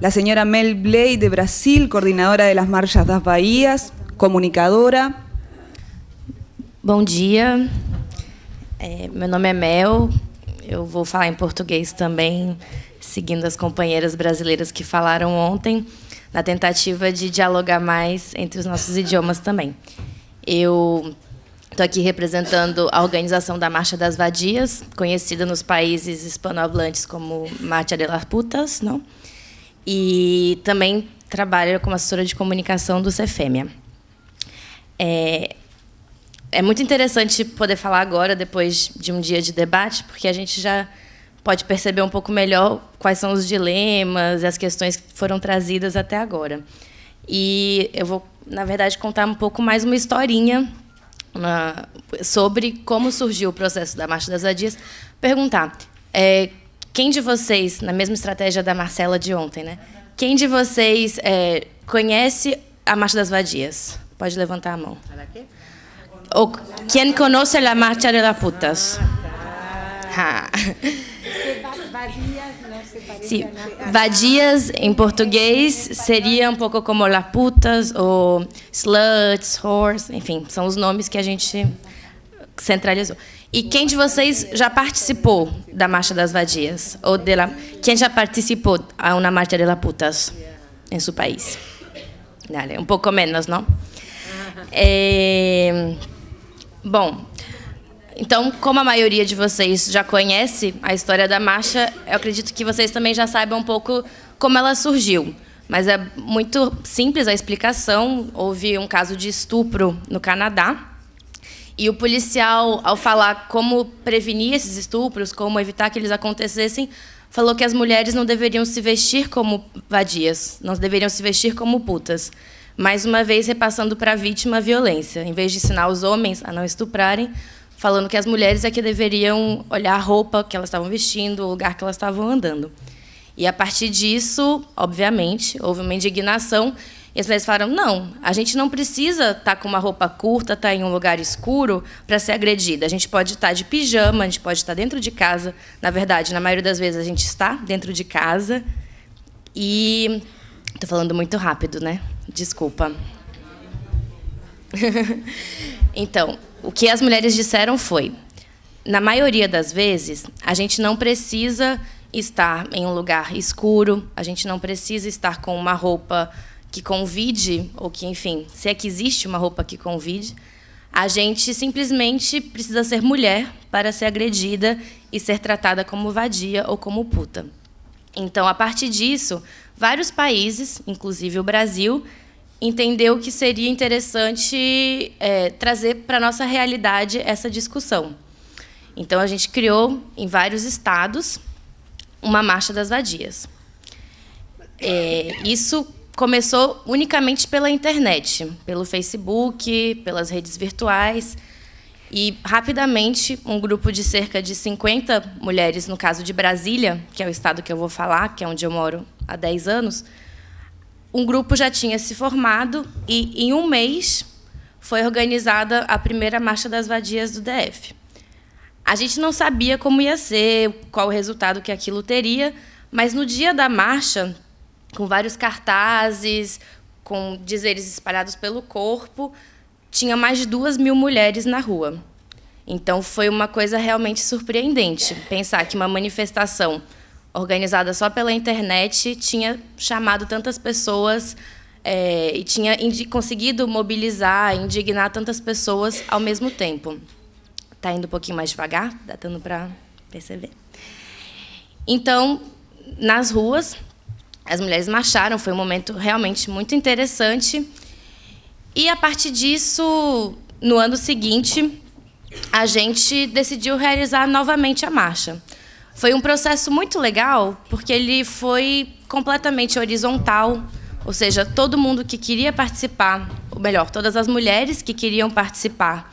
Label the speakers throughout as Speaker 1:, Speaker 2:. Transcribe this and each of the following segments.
Speaker 1: la señora Mel Bley de Brasil, coordinadora de las marchas das Bahías, comunicadora. Bom dia, é, meu nome é Mel, eu vou falar em português também, seguindo as companheiras brasileiras que falaram ontem, na tentativa de dialogar mais entre os nossos idiomas também. Eu estou aqui representando a organização da Marcha das Vadias, conhecida nos países hispanohablantes como Marcha de las Putas, não? e também trabalho como assessora de comunicação do Cefêmia. É, é muito interessante poder falar agora, depois de um dia de debate, porque a gente já pode perceber um pouco melhor quais são os dilemas e as questões que foram trazidas até agora. E eu vou, na verdade, contar um pouco mais uma historinha na, sobre como surgiu o processo da Marcha das Adias. perguntar é, quem de vocês, na mesma estratégia da Marcela de ontem, né? Quem de vocês é, conhece a Marcha das Vadias? Pode levantar a mão. Ou, quem conhece a Marcha de las Putas? vadias em português seria um pouco como laputas ou sluts, horse, enfim, são os nomes que a gente centralizou. E quem de vocês já participou da Marcha das Vadias? Ou de la... quem já participou a uma Marcha de la Putas em seu país? Dale, um pouco menos, não? É... Bom, então, como a maioria de vocês já conhece a história da marcha, eu acredito que vocês também já saibam um pouco como ela surgiu. Mas é muito simples a explicação. Houve um caso de estupro no Canadá e o policial, ao falar como prevenir esses estupros, como evitar que eles acontecessem, falou que as mulheres não deveriam se vestir como vadias, não deveriam se vestir como putas. Mais uma vez, repassando para a vítima a violência. Em vez de ensinar os homens a não estuprarem, falando que as mulheres é que deveriam olhar a roupa que elas estavam vestindo, o lugar que elas estavam andando. E a partir disso, obviamente, houve uma indignação e as mulheres falaram: não, a gente não precisa estar tá com uma roupa curta, estar tá em um lugar escuro para ser agredida. A gente pode estar tá de pijama, a gente pode estar tá dentro de casa. Na verdade, na maioria das vezes a gente está dentro de casa. E. Tô falando muito rápido, né? Desculpa. então, o que as mulheres disseram foi: na maioria das vezes, a gente não precisa estar em um lugar escuro, a gente não precisa estar com uma roupa que convide, ou que, enfim, se é que existe uma roupa que convide, a gente simplesmente precisa ser mulher para ser agredida e ser tratada como vadia ou como puta. Então, a partir disso, vários países, inclusive o Brasil, entendeu que seria interessante é, trazer para a nossa realidade essa discussão. Então, a gente criou, em vários estados, uma Marcha das Vadias. É, isso começou unicamente pela internet, pelo Facebook, pelas redes virtuais. E, rapidamente, um grupo de cerca de 50 mulheres, no caso de Brasília, que é o estado que eu vou falar, que é onde eu moro há 10 anos, um grupo já tinha se formado e, em um mês, foi organizada a primeira Marcha das Vadias do DF. A gente não sabia como ia ser, qual o resultado que aquilo teria, mas no dia da marcha, com vários cartazes, com dizeres espalhados pelo corpo. Tinha mais de duas mil mulheres na rua. Então foi uma coisa realmente surpreendente pensar que uma manifestação organizada só pela internet tinha chamado tantas pessoas é, e tinha conseguido mobilizar, indignar tantas pessoas ao mesmo tempo. Está indo um pouquinho mais devagar, datando dando para perceber. Então, nas ruas, as mulheres marcharam, foi um momento realmente muito interessante. E a partir disso, no ano seguinte, a gente decidiu realizar novamente a marcha. Foi um processo muito legal, porque ele foi completamente horizontal, ou seja, todo mundo que queria participar, ou melhor, todas as mulheres que queriam participar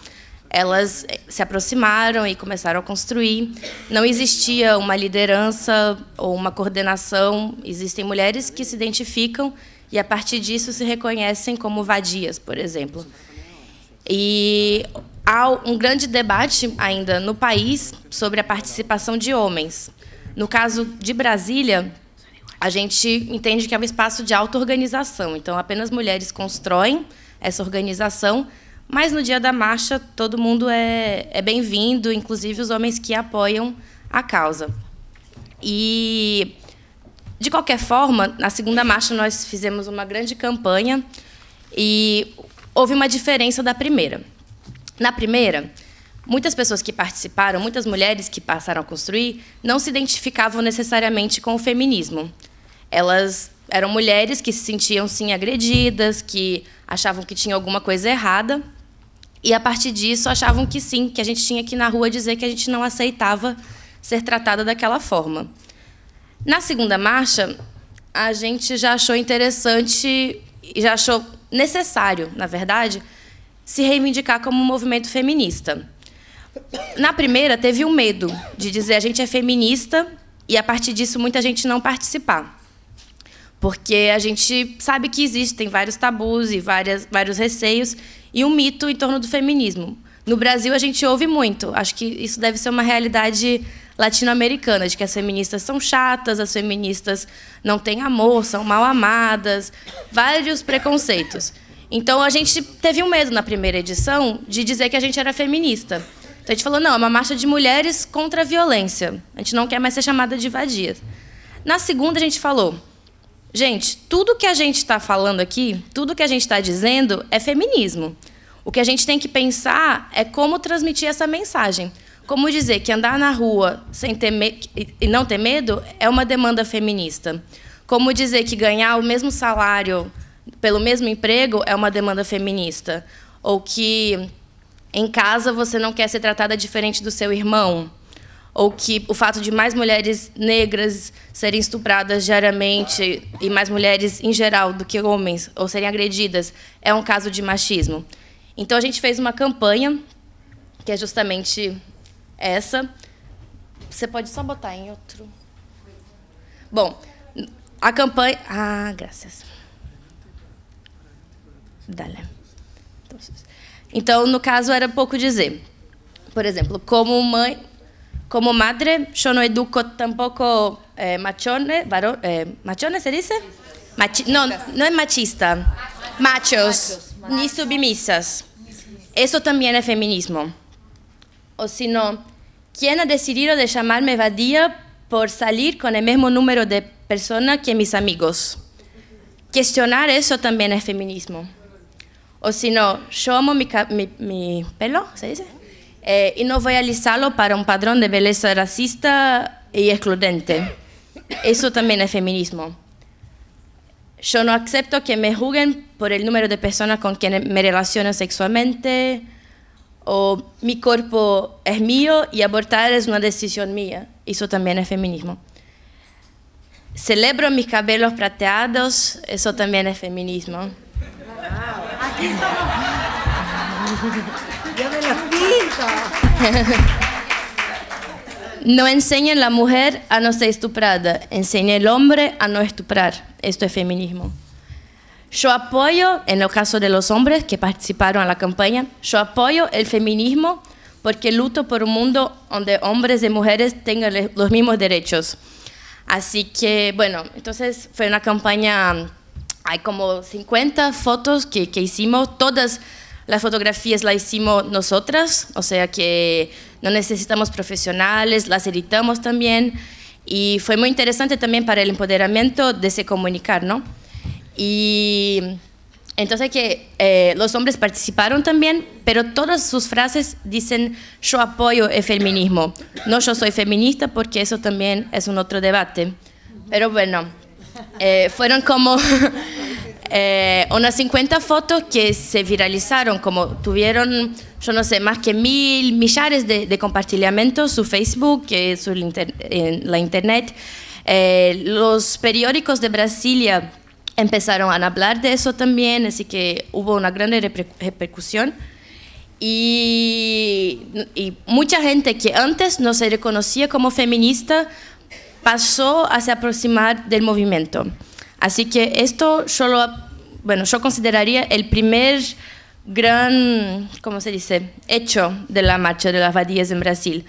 Speaker 1: elas eh, se aproximaram e começaram a construir. Não existia uma liderança ou uma coordenação, existem mulheres que se identificam e a partir disso se reconhecem como vadias, por exemplo. E há um grande debate ainda no país sobre a participação de homens. No caso de Brasília, a gente entende que é um espaço de auto-organização, então apenas mulheres constroem essa organização mas no dia da marcha, todo mundo é, é bem-vindo, inclusive os homens que apoiam a causa. E, de qualquer forma, na segunda marcha nós fizemos uma grande campanha e houve uma diferença da primeira. Na primeira, muitas pessoas que participaram, muitas mulheres que passaram a construir, não se identificavam necessariamente com o feminismo. Elas eram mulheres que se sentiam, sim, agredidas, que achavam que tinha alguma coisa errada e a partir disso achavam que sim, que a gente tinha que ir na rua dizer que a gente não aceitava ser tratada daquela forma. Na segunda marcha, a gente já achou interessante, já achou necessário, na verdade, se reivindicar como um movimento feminista. Na primeira, teve um medo de dizer a gente é feminista e a partir disso muita gente não participar. Porque a gente sabe que existem vários tabus e várias, vários receios e um mito em torno do feminismo. No Brasil, a gente ouve muito. Acho que isso deve ser uma realidade latino-americana, de que as feministas são chatas, as feministas não têm amor, são mal amadas, vários preconceitos. Então a gente teve um medo na primeira edição de dizer que a gente era feminista. Então a gente falou: não, é uma marcha de mulheres contra a violência. A gente não quer mais ser chamada de vadia. Na segunda, a gente falou: Gente, tudo que a gente está falando aqui, tudo que a gente está dizendo é feminismo. O que a gente tem que pensar é como transmitir essa mensagem. Como dizer que andar na rua sem ter e não ter medo é uma demanda feminista. Como dizer que ganhar o mesmo salário pelo mesmo emprego é uma demanda feminista. Ou que em casa você não quer ser tratada diferente do seu irmão ou que o fato de mais mulheres negras serem estupradas diariamente e mais mulheres em geral do que homens ou serem agredidas é um caso de machismo. Então a gente fez uma campanha que é justamente essa. Você pode só botar em outro. Bom, a campanha. Ah, graças. Dale. Então, no caso, era pouco dizer. Por exemplo, como mãe, como madre, yo no educo tampoco eh, machones, eh, ¿machones se dice? no, no es machista, machos, ni submisas. Eso también es feminismo. O si no, ¿quién ha decidido de llamarme Vadía por salir con el mismo número de personas que mis amigos? Cuestionar eso también es feminismo. O si no, yo amo mi pelo, ¿se dice? Eh, y no voy a alisarlo para un padrón de belleza racista y excludente. Eso también es feminismo. Yo no acepto que me juzguen por el número de personas con quienes me relaciono sexualmente o mi cuerpo es mío y abortar es una decisión mía. Eso también es feminismo. Celebro mis cabellos plateados, eso también es feminismo. Yo me las No enseña la mujer a no ser estuprada, enseña el hombre a no estuprar. Esto es feminismo. Yo apoyo, en el caso de los hombres que participaron en la campaña, yo apoyo el feminismo porque luto por un mundo donde hombres y mujeres tengan los mismos derechos. Así que, bueno, entonces fue una campaña, hay como 50 fotos que hicimos, todas las fotografías las hicimos nosotras, o sea que no necesitamos profesionales, las editamos también y fue muy interesante también para el empoderamiento de se comunicar, ¿no? Y entonces que eh, los hombres participaron también, pero todas sus frases dicen yo apoyo el feminismo, no yo soy feminista porque eso también es un otro debate. Pero bueno, eh, fueron como Eh, unas 50 fotos que se viralizaron, como tuvieron, yo no sé, más que mil, millares de, de su Facebook, en la internet. Eh, los periódicos de Brasilia empezaron a hablar de eso también, así que hubo una gran repercusión. y mucha gente que antes no se reconocía como feminista pasó a se aproximar del movimiento. Así que esto yo lo, bueno, yo consideraría el primer gran, ¿cómo se dice?, hecho de la marcha de las Badías en Brasil.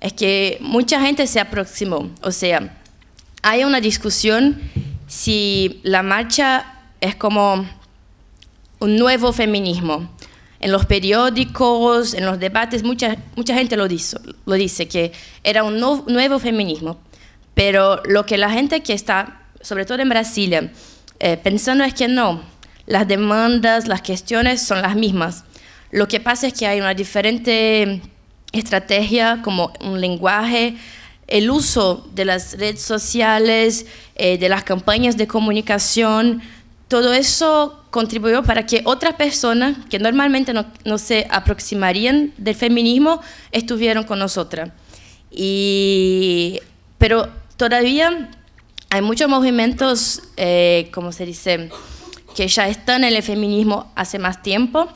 Speaker 1: Es que mucha gente se aproximó, o sea, hay una discusión si la marcha es como un nuevo feminismo. En los periódicos, en los debates, mucha, mucha gente lo dice, lo dice, que era un nuevo feminismo. Pero lo que la gente que está sobre todo en Brasilia, eh, pensando es que no, las demandas, las cuestiones son las mismas. Lo que pasa es que hay una diferente estrategia, como un lenguaje, el uso de las redes sociales, eh, de las campañas de comunicación, todo eso contribuyó para que otras personas que normalmente no, se aproximarían del feminismo estuvieron con nosotras. Y, pero todavía hay muchos movimientos, eh, como se dice, que ya están en el feminismo hace más tiempo,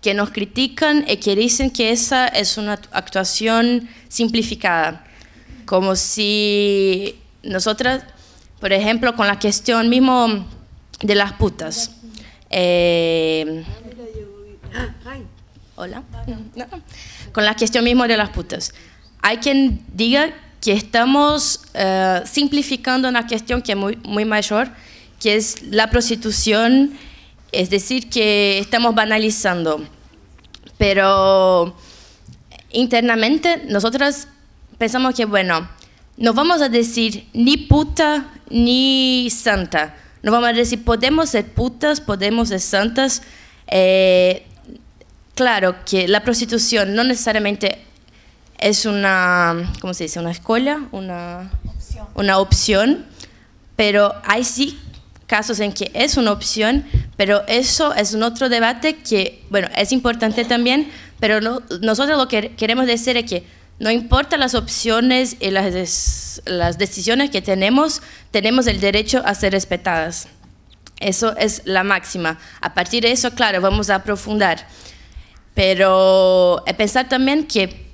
Speaker 1: que nos critican y que dicen que esa es una actuación simplificada, como si nosotras, por ejemplo, con la cuestión mismo de las putas. Eh, Hola. Con la cuestión mismo de las putas. Hay quien diga que estamos eh, simplificando una cuestión que es muy, muy mayor, que es la prostitución, es decir, que estamos banalizando. Pero internamente nosotros pensamos que, bueno, no vamos a decir ni puta ni santa. No vamos a decir podemos ser putas, podemos ser santas. Eh, claro que la prostitución no necesariamente es una, ¿cómo se dice? Una escuela, una opción. una opción, pero hay sí casos en que es una opción, pero eso es un otro debate que, bueno, es importante también, pero nosotros lo que queremos decir es que no importa las opciones y las, las decisiones que tenemos, tenemos el derecho a ser respetadas. Eso es la máxima. A partir de eso, claro, vamos a aprofundar. Pero eh, pensar también que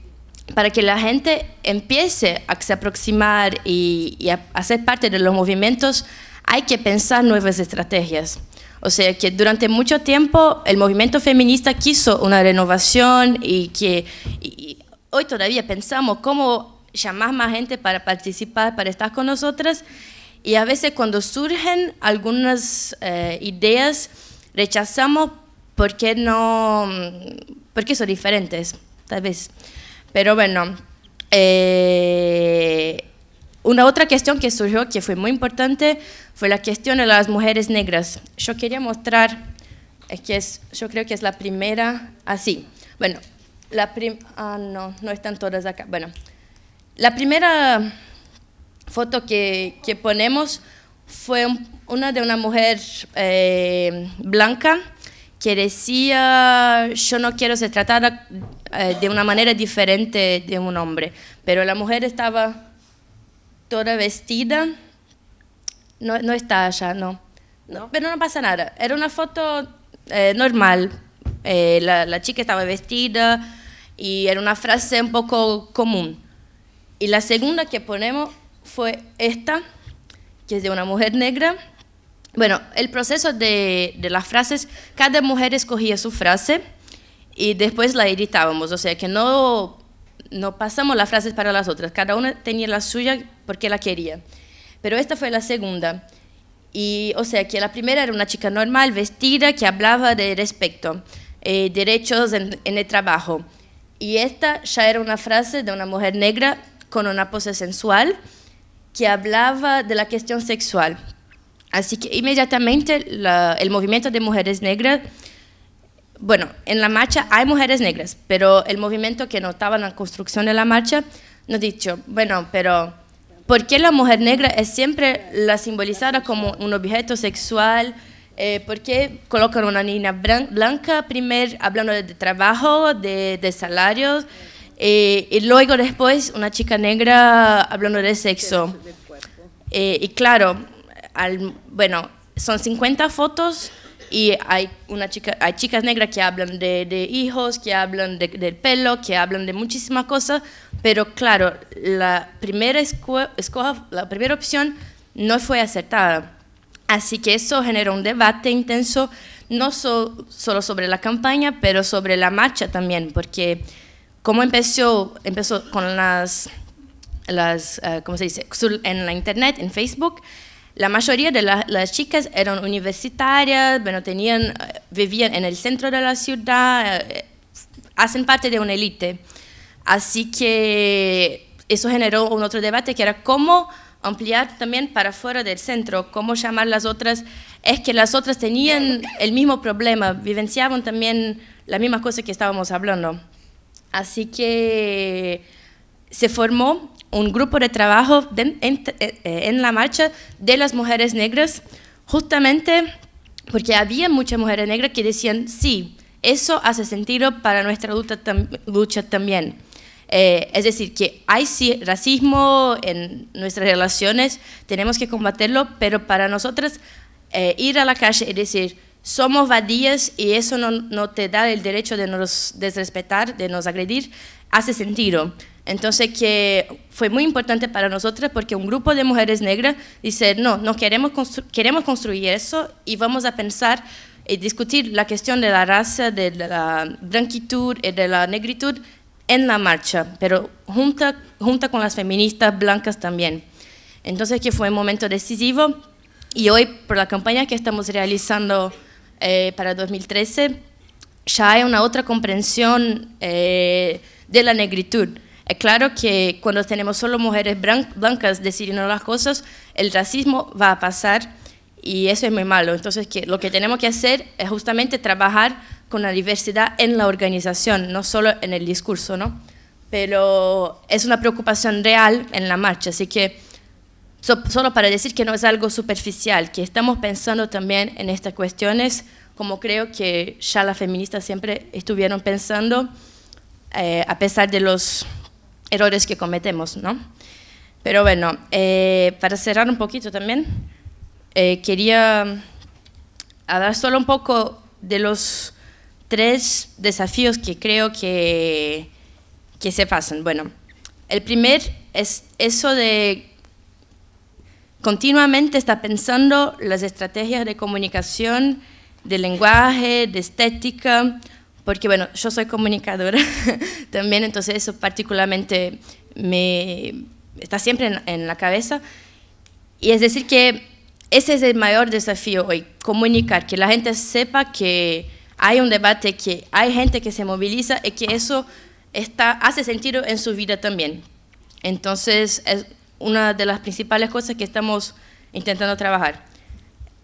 Speaker 1: para que la gente empiece a se aproximar y, a, ser parte de los movimientos, hay que pensar nuevas estrategias. O sea que durante mucho tiempo el movimiento feminista quiso una renovación y que hoy todavía pensamos cómo llamar más gente para participar, para estar con nosotras. Y a veces cuando surgen algunas eh, ideas, rechazamos porque no, porque son diferentes, tal vez. Pero bueno, eh, una otra cuestión que surgió que fue muy importante fue la cuestión de las mujeres negras. Yo quería mostrar, es que es, yo creo que es la primera, así. Ah, bueno, la ah, no, no están todas acá. Bueno, la primera foto que, que ponemos fue una de una mujer eh, blanca que decía, yo no quiero ser tratada eh, de una manera diferente de un hombre, pero la mujer estaba toda vestida, no, no está allá, no. Pero no pasa nada, era una foto eh, normal, eh, la, la chica estaba vestida y era una frase un poco común. Y la segunda que ponemos fue esta, que es de una mujer negra bueno, el proceso de, las frases, cada mujer escogía su frase y después la editábamos, o sea que no, pasamos las frases para las otras, cada una tenía la suya porque la quería. Pero esta fue la segunda. Y, o sea, que la primera era una chica normal, vestida, que hablaba de respeto, eh, derechos en el trabajo. Y esta ya era una frase de una mujer negra con una pose sensual que hablaba de la cuestión sexual, Así que inmediatamente el movimiento de mujeres negras, bueno, en la marcha hay mujeres negras, pero el movimiento que notaba en la construcción de la marcha nos dicho, bueno, pero ¿por qué la mujer negra es siempre la simbolizada como un objeto sexual? Eh, ¿Por qué colocan una niña blanca primero hablando de trabajo, de, de salarios? Eh, y luego después una chica negra hablando de sexo. Eh, y claro, bueno, son 50 fotos y hay, una chica, hay chicas negras que hablan de, hijos, que hablan del pelo, que hablan de muchísimas cosas, pero claro, la primera, escoja, la primera opción no fue acertada. Así que eso generó un debate intenso, no solo sobre la campaña, pero sobre la marcha también, porque como empezó, empezó con las, las eh, ¿cómo se dice?, en la internet, en Facebook, la mayoría de las chicas eran universitarias, bueno, tenían, eh, vivían en el centro de la ciudad, eh, hacen parte de una élite. Así que eso generó un otro debate que era cómo ampliar también para fuera del centro, cómo llamar las otras. Es que las otras tenían el mismo problema, vivenciaban también la misma cosa que estábamos hablando. Así que se formó un grupo de trabajo eh, eh, en, la marcha de las mujeres negras, justamente porque había muchas mujeres negras que decían, sí, eso hace sentido para nuestra lucha, también. Eh, es decir, que hay sí, racismo en nuestras relaciones, tenemos que combatirlo, pero para nosotras ir a la calle y decir, somos vadías y eso no, no te da el derecho de nos desrespetar, de nos agredir, hace sentido. Entonces, que fue muy importante para nosotras porque un grupo de mujeres negras dice, no, no queremos, queremos construir eso y vamos a pensar y discutir la cuestión de la raza, de la blanquitud y eh, de la negritud en la marcha, pero junta, junta con las feministas blancas también. Entonces, que fue un momento decisivo y hoy, por la campaña que estamos realizando eh, para 2013, ya hay una otra comprensión eh, de la negritud. Es claro que cuando tenemos solo mujeres blancas decidiendo las cosas, el racismo va a pasar y eso es muy malo. Entonces, que lo que tenemos que hacer es justamente trabajar con la diversidad en la organización, no solo en el discurso, ¿no? Pero es una preocupación real en la marcha, así que solo para decir que no es algo superficial, que estamos pensando también en estas cuestiones, como creo que ya las feministas siempre estuvieron pensando, eh, a pesar de los errores que cometemos, ¿no? Pero bueno, eh, para cerrar un poquito también, eh, quería hablar solo un poco de los tres desafíos que creo que, que se pasan. Bueno, el primer es eso de continuamente estar pensando las estrategias de comunicación, de lenguaje, de estética, porque bueno, yo soy comunicadora también, entonces eso particularmente me está siempre en, la cabeza. Y es decir que ese es el mayor desafío hoy, comunicar, que la gente sepa que hay un debate, que hay gente que se moviliza y que eso está, hace sentido en su vida también. Entonces es una de las principales cosas que estamos intentando trabajar.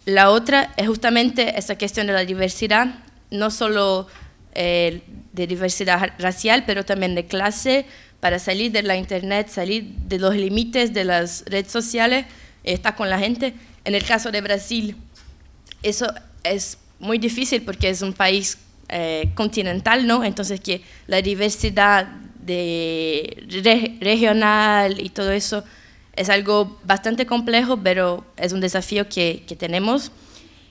Speaker 1: La otra es justamente esa cuestión de la diversidad, no solo eh, de diversidad racial, pero también de clase, para salir de la internet, salir de los límites de las redes sociales, estar con la gente. En el caso de Brasil, eso es muy difícil porque es un país eh, continental, ¿no? Entonces que la diversidad de regional y todo eso es algo bastante complejo, pero es un desafío que, tenemos.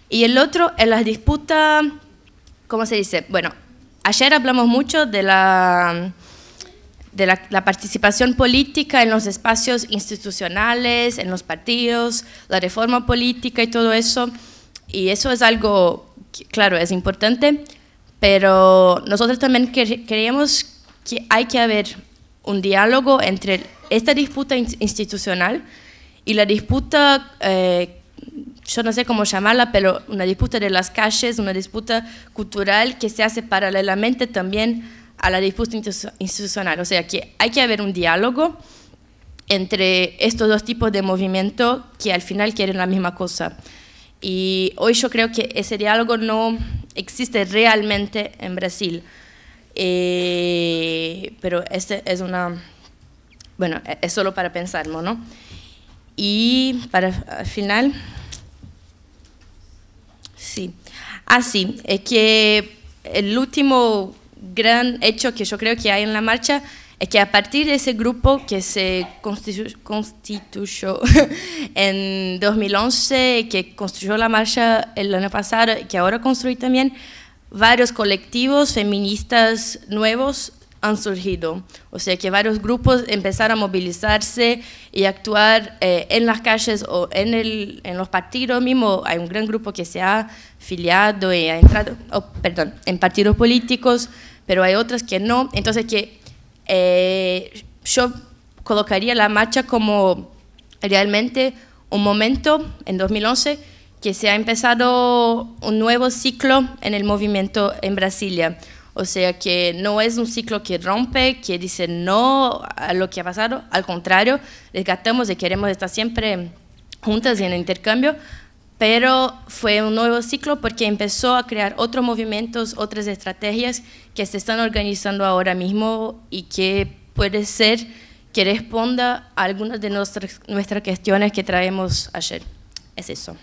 Speaker 1: Y el otro en las disputa, ¿cómo se dice? Bueno, Ayer hablamos mucho de la de la, participación política en los espacios institucionales, en los partidos, la reforma política y todo eso. Y eso es algo, claro, es importante, pero nosotros también creemos que hay que haber un diálogo entre esta disputa institucional y la disputa eh, yo no sé cómo llamarla, pero una disputa de las calles, una disputa cultural que se hace paralelamente también a la disputa institucional. O sea que hay que haber un diálogo entre estos dos tipos de movimiento que al final quieren la misma cosa. Y hoy yo creo que ese diálogo no existe realmente en Brasil. Eh, pero este es una... Bueno, e-, es solo para pensarlo, ¿no? Y para al final... Sí. Así, ah, es que el último gran hecho que yo creo que hay en la marcha es que a partir de ese grupo que se constituyó en 2011, que construyó la marcha el año pasado, que ahora construí también, varios colectivos feministas nuevos han surgido. O sea que varios grupos empezaron a movilizarse y actuar eh, en las calles o en, los partidos mismo. Hay un gran grupo que se ha filiado y ha entrado, oh, perdón, en partidos políticos, pero hay otros que no. Entonces que eh, yo colocaría la marcha como realmente un momento en 2011 que se ha empezado un nuevo ciclo en el movimiento en Brasilia o sea que no es un ciclo que rompe, que dice no a lo que ha pasado, al contrario, rescatamos y queremos estar siempre juntas y en intercambio, pero fue un nuevo ciclo porque empezó a crear otros movimientos, otras estrategias que se están organizando ahora mismo y que puede ser que responda a algunas de nuestras, nuestras cuestiones que traemos ayer. Es eso.